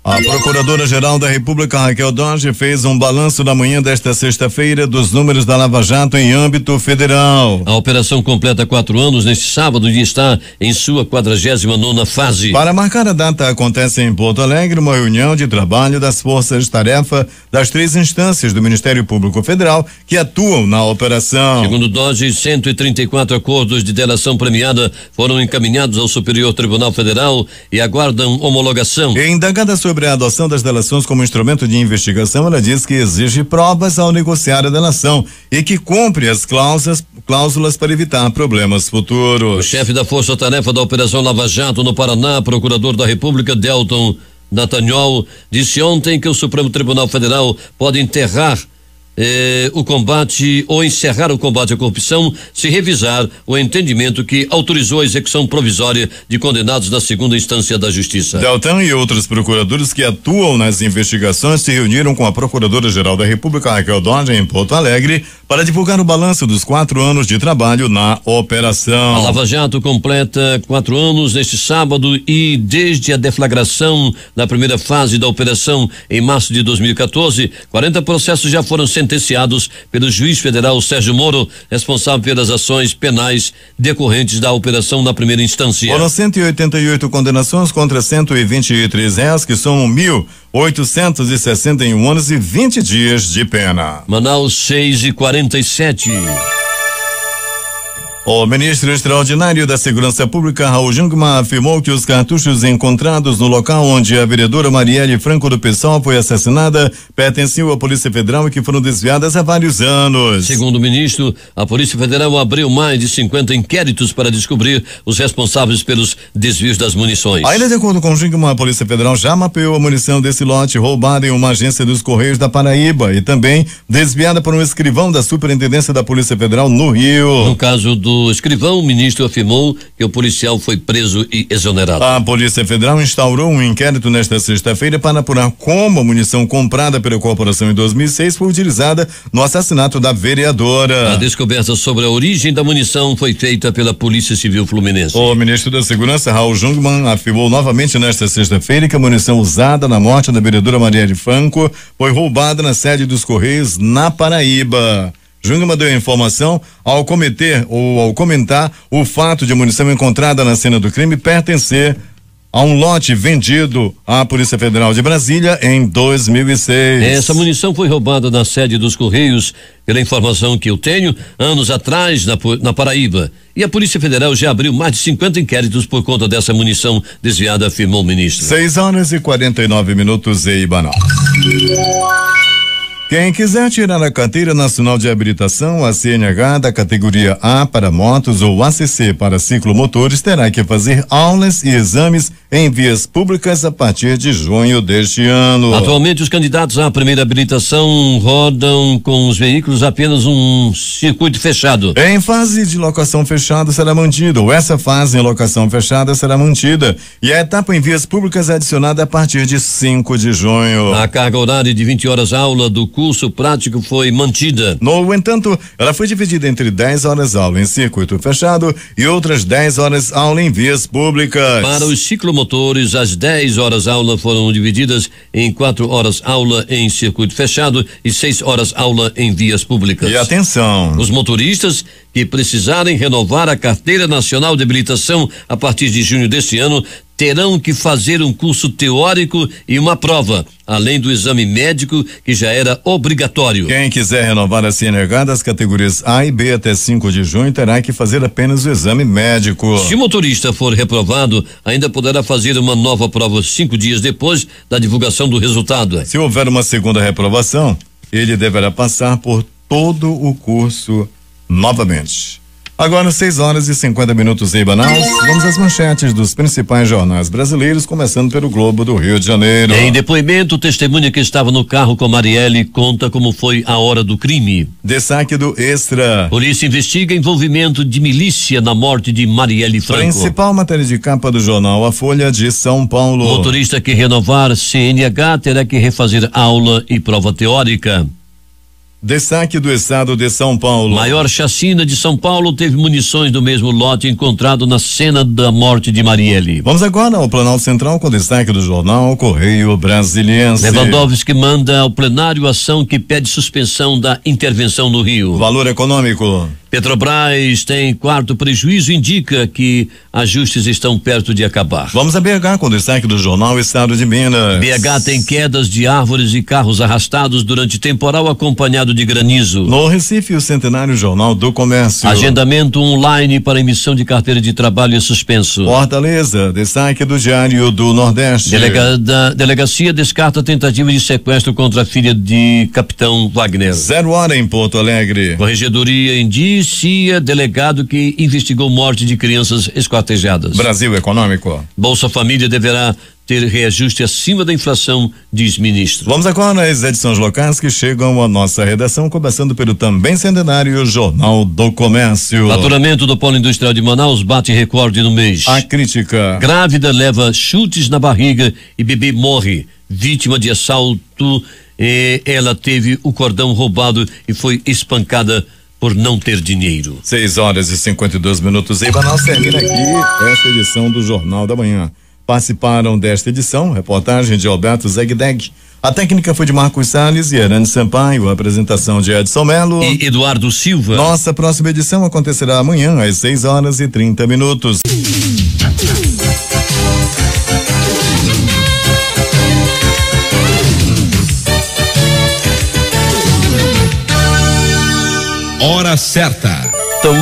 A Procuradora-Geral da República, Raquel Dodge fez um balanço da manhã desta sexta-feira dos números da Lava Jato em âmbito federal. A operação completa quatro anos neste sábado e está em sua 49 nona fase. Para marcar a data, acontece em Porto Alegre uma reunião de trabalho das forças-tarefa das três instâncias do Ministério Público Federal que atuam na operação. Segundo Dodge, 134 acordos de delação premiada foram encaminhados ao Superior Tribunal Federal e aguardam homologação. Em indagada sobre sobre a adoção das delações como instrumento de investigação, ela diz que exige provas ao negociar a delação e que cumpre as cláusulas, cláusulas para evitar problemas futuros. O chefe da Força Tarefa da Operação Lava Jato no Paraná, procurador da República, Delton Nathaniel, disse ontem que o Supremo Tribunal Federal pode enterrar eh, o combate ou encerrar o combate à corrupção se revisar o entendimento que autorizou a execução provisória de condenados na segunda instância da Justiça. Deltan e outros procuradores que atuam nas investigações se reuniram com a Procuradora-Geral da República, Raquel Dodge, em Porto Alegre, para divulgar o balanço dos quatro anos de trabalho na operação. A Lava Jato completa quatro anos neste sábado e desde a deflagração da primeira fase da operação em março de 2014, 40 processos já foram sentenciados pelo juiz federal Sérgio Moro, responsável pelas ações penais decorrentes da operação na primeira instância. Foram 188 condenações contra 123 réus, que somam 1.861 anos e 20 dias de pena. Manaus 6 e 40 47. O ministro extraordinário da Segurança Pública, Raul Jungmann, afirmou que os cartuchos encontrados no local onde a vereadora Marielle Franco do Pessoal foi assassinada pertenciam à Polícia Federal e que foram desviadas há vários anos. Segundo o ministro, a Polícia Federal abriu mais de 50 inquéritos para descobrir os responsáveis pelos desvios das munições. Ainda de acordo com Jungmann, a Polícia Federal já mapeou a munição desse lote roubada em uma agência dos Correios da Paraíba e também desviada por um escrivão da Superintendência da Polícia Federal no Rio. No caso do o escrivão, o ministro afirmou que o policial foi preso e exonerado. A Polícia Federal instaurou um inquérito nesta sexta-feira para apurar como a munição comprada pela corporação em 2006 foi utilizada no assassinato da vereadora. A descoberta sobre a origem da munição foi feita pela Polícia Civil Fluminense. O ministro da Segurança, Raul Jungmann, afirmou novamente nesta sexta-feira que a munição usada na morte da vereadora Maria de Franco foi roubada na sede dos Correios, na Paraíba. Jungmann deu a informação ao cometer ou ao comentar o fato de a munição encontrada na cena do crime pertencer a um lote vendido à Polícia Federal de Brasília em 2006. Essa munição foi roubada na sede dos Correios, pela informação que eu tenho, anos atrás na, na Paraíba. E a Polícia Federal já abriu mais de 50 inquéritos por conta dessa munição desviada, afirmou o ministro. 6 horas e 49 minutos e quem quiser tirar a carteira nacional de habilitação, a CNH da categoria A para motos ou ACC para ciclomotores terá que fazer aulas e exames em vias públicas a partir de junho deste ano. Atualmente, os candidatos à primeira habilitação rodam com os veículos apenas um circuito fechado. Em fase de locação fechada será mantido, ou essa fase em locação fechada será mantida, e a etapa em vias públicas é adicionada a partir de 5 de junho. A carga horária de 20 horas aula do curso curso prático foi mantida. No entanto, ela foi dividida entre 10 horas aula em circuito fechado e outras 10 horas aula em vias públicas. Para os ciclomotores, as 10 horas aula foram divididas em 4 horas aula em circuito fechado e 6 horas aula em vias públicas. E atenção! Os motoristas que precisarem renovar a carteira nacional de habilitação a partir de junho deste ano terão que fazer um curso teórico e uma prova, além do exame médico que já era obrigatório. Quem quiser renovar a CNH das categorias A e B até 5 de junho terá que fazer apenas o exame médico. Se o motorista for reprovado, ainda poderá fazer uma nova prova cinco dias depois da divulgação do resultado. Se houver uma segunda reprovação, ele deverá passar por todo o curso novamente. Agora, 6 horas e 50 minutos em Manaus. Vamos às manchetes dos principais jornais brasileiros, começando pelo Globo do Rio de Janeiro. Em depoimento, testemunha que estava no carro com Marielle conta como foi a hora do crime. Destaque do Extra. Polícia investiga envolvimento de milícia na morte de Marielle Franco. Principal matéria de capa do jornal A Folha de São Paulo. Motorista que renovar CNH terá que refazer aula e prova teórica. Destaque do estado de São Paulo. Maior chacina de São Paulo teve munições do mesmo lote encontrado na cena da morte de Marielle. Vamos agora ao Planalto Central com destaque do jornal Correio Brasiliense. Lewandowski manda ao plenário ação que pede suspensão da intervenção no Rio. Valor econômico. Petrobras tem quarto prejuízo, indica que ajustes estão perto de acabar. Vamos a BH com destaque do jornal Estado de Minas. BH tem quedas de árvores e carros arrastados durante temporal acompanhado de granizo. No Recife, o Centenário Jornal do Comércio. Agendamento online para emissão de carteira de trabalho é suspenso. Fortaleza, destaque do Diário do Nordeste. Delegada, delegacia descarta tentativa de sequestro contra a filha de capitão Wagner. Zero hora em Porto Alegre. Corregedoria indica polícia, delegado que investigou morte de crianças esquartejadas. Brasil Econômico. Bolsa Família deverá ter reajuste acima da inflação, diz ministro. Vamos agora às edições locais que chegam à nossa redação, começando pelo também centenário Jornal do Comércio. Faturamento do Polo Industrial de Manaus bate recorde no mês. A crítica. Grávida leva chutes na barriga e bebê morre, vítima de assalto. Eh, ela teve o cordão roubado e foi espancada por não ter dinheiro. 6 horas e 52 minutos. E nós termina aqui esta edição do Jornal da Manhã. Participaram desta edição, reportagem de Alberto Zegdeg. A técnica foi de Marcos Salles e Hernani Sampaio, a apresentação de Edson Melo e Eduardo Silva. Nossa próxima edição acontecerá amanhã às 6 horas e 30 minutos. hora certa. Então,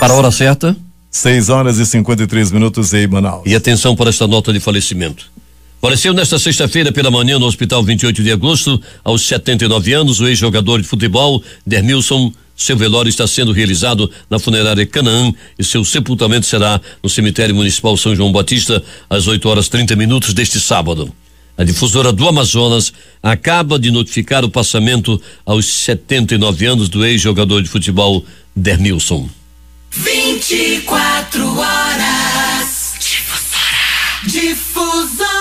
para a hora certa. 6 horas e 53 minutos em Manaus. E atenção para esta nota de falecimento. Faleceu nesta sexta-feira pela manhã no Hospital 28 de Agosto, aos 79 anos, o ex-jogador de futebol Dermilson. Seu velório está sendo realizado na funerária Canaã e seu sepultamento será no cemitério municipal São João Batista às 8 horas 30 minutos deste sábado. A difusora do Amazonas acaba de notificar o passamento aos 79 anos do ex-jogador de futebol Dermilson. 24 horas. Difusora. Difusora.